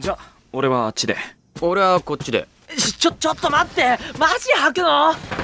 じゃ俺はあっちで俺はこっちでちょちょっと待ってマジ吐くの